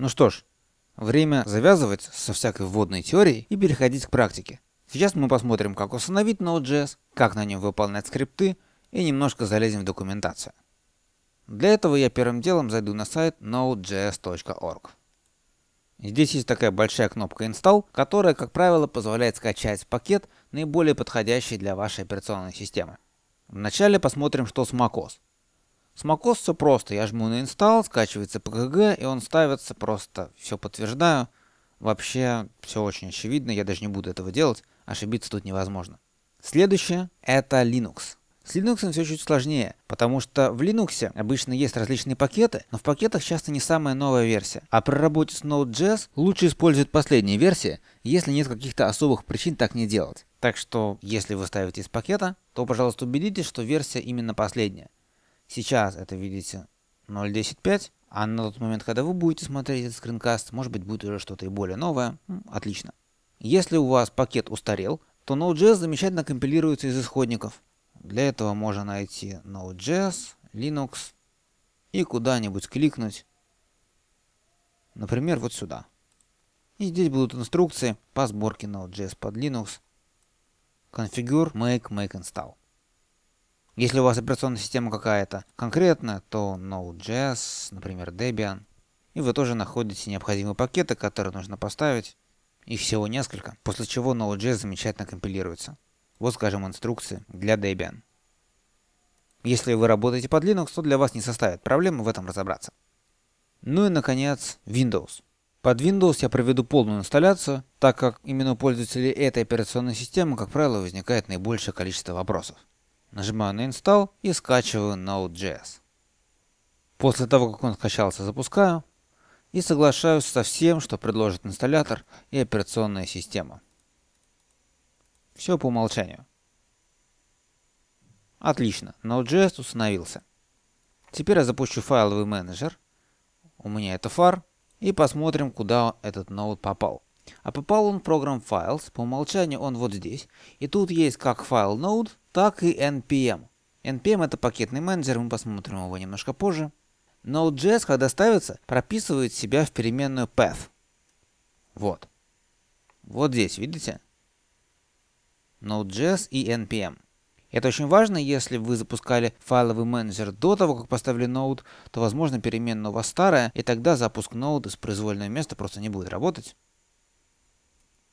Ну что ж, время завязывать со всякой вводной теорией и переходить к практике. Сейчас мы посмотрим, как установить Node.js, как на нем выполнять скрипты и немножко залезем в документацию. Для этого я первым делом зайду на сайт node.js.org. Здесь есть такая большая кнопка Install, которая, как правило, позволяет скачать пакет, наиболее подходящий для вашей операционной системы. Вначале посмотрим, что с macOS. С MacOS все просто. Я жму на инсталл, скачивается PKG, и он ставится просто. Все подтверждаю. Вообще, все очень очевидно, я даже не буду этого делать. Ошибиться тут невозможно. Следующее — это Linux. С Linux все чуть сложнее, потому что в Linux обычно есть различные пакеты, но в пакетах часто не самая новая версия. А при работе с Node.js лучше использовать последние версии, если нет каких-то особых причин так не делать. Так что, если вы ставите из пакета, то, пожалуйста, убедитесь, что версия именно последняя. Сейчас это, видите, 0.10.5, а на тот момент, когда вы будете смотреть этот скринкаст, может быть будет уже что-то и более новое. Отлично. Если у вас пакет устарел, то Node.js замечательно компилируется из исходников. Для этого можно найти Node.js, Linux и куда-нибудь кликнуть. Например, вот сюда. И здесь будут инструкции по сборке Node.js под Linux. Configure, Make, Make Install. Если у вас операционная система какая-то конкретная, то Node.js, например, Debian, и вы тоже находите необходимые пакеты, которые нужно поставить, и всего несколько, после чего Node.js замечательно компилируется. Вот, скажем, инструкции для Debian. Если вы работаете под Linux, то для вас не составит проблемы в этом разобраться. Ну и, наконец, Windows. Под Windows я проведу полную инсталляцию, так как именно у пользователей этой операционной системы, как правило, возникает наибольшее количество вопросов. Нажимаю на Install и скачиваю Node.js. После того, как он скачался, запускаю и соглашаюсь со всем, что предложит инсталлятор и операционная система. Все по умолчанию. Отлично, Node.js установился. Теперь я запущу файловый менеджер. У меня это фар. И посмотрим, куда этот ноут попал. А попал он в программ Files. По умолчанию он вот здесь. И тут есть как файл Node, так и NPM. NPM это пакетный менеджер, мы посмотрим его немножко позже. Node.js, когда ставится, прописывает себя в переменную path. Вот. Вот здесь, видите? Node.js и NPM. Это очень важно, если вы запускали файловый менеджер до того, как поставили ноут, то возможно переменная у вас старая, и тогда запуск ноута с произвольного места просто не будет работать.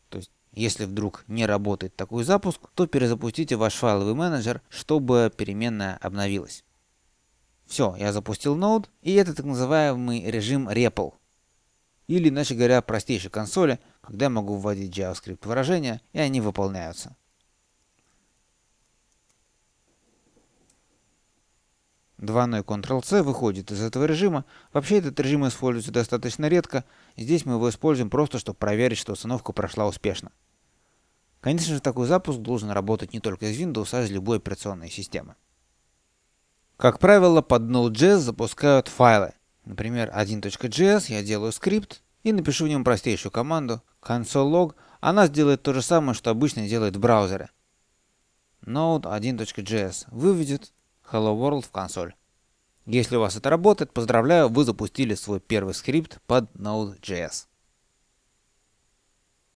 То есть если вдруг не работает такой запуск, то перезапустите ваш файловый менеджер, чтобы переменная обновилась. Все, я запустил ноут, и это так называемый режим REPL. Или, иначе говоря, простейшей консоли, когда я могу вводить JavaScript выражения, и они выполняются. Двойной Ctrl-C выходит из этого режима. Вообще этот режим используется достаточно редко. Здесь мы его используем просто, чтобы проверить, что установка прошла успешно. Конечно же, такой запуск должен работать не только из Windows, а из любой операционной системы. Как правило, под Node.js запускают файлы. Например, 1.js я делаю скрипт и напишу в нем простейшую команду console.log. Она сделает то же самое, что обычно делает в браузере. Node 1.js выведет Hello World в консоль. Если у вас это работает, поздравляю, вы запустили свой первый скрипт под Node.js.